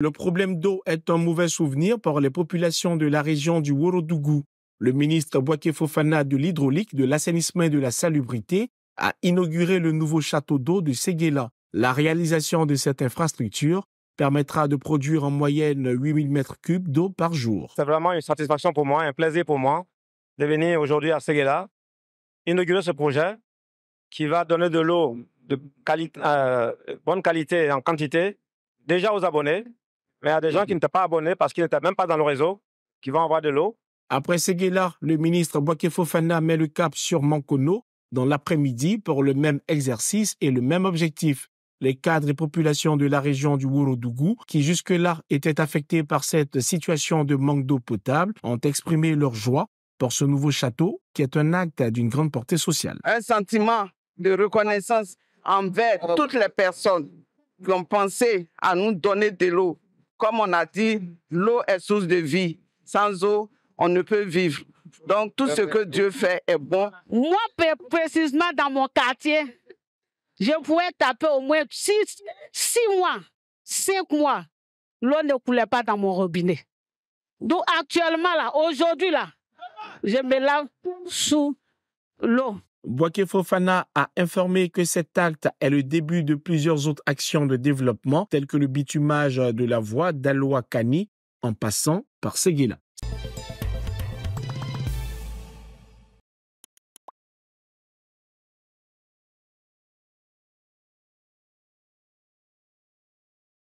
Le problème d'eau est un mauvais souvenir pour les populations de la région du Worodougou. Le ministre Boaké Fofana de l'hydraulique, de l'assainissement et de la salubrité a inauguré le nouveau château d'eau de Séguéla. La réalisation de cette infrastructure permettra de produire en moyenne 8000 m3 d'eau par jour. C'est vraiment une satisfaction pour moi, un plaisir pour moi de venir aujourd'hui à Séguéla inaugurer ce projet qui va donner de l'eau de euh, bonne qualité et en quantité déjà aux abonnés, mais il y a des gens qui n'étaient pas abonnés parce qu'ils n'étaient même pas dans le réseau, qui vont avoir de l'eau. Après Seguela, le ministre Boaké Fofana met le cap sur Mankono dans l'après-midi pour le même exercice et le même objectif. Les cadres et populations de la région du Ourodougou, qui jusque-là étaient affectés par cette situation de manque d'eau potable, ont exprimé leur joie pour ce nouveau château qui est un acte d'une grande portée sociale. Un sentiment de reconnaissance envers toutes les personnes qui ont pensé à nous donner de l'eau comme on a dit, l'eau est source de vie. Sans eau, on ne peut vivre. Donc tout ce que Dieu fait est bon. Moi, précisément dans mon quartier, je pouvais taper au moins six, six mois, cinq mois. L'eau ne coulait pas dans mon robinet. Donc actuellement, là, aujourd'hui, là, je me lave sous l'eau. Boaké Fofana a informé que cet acte est le début de plusieurs autres actions de développement, telles que le bitumage de la voie d'Aloa-Kani, en passant par Seguila.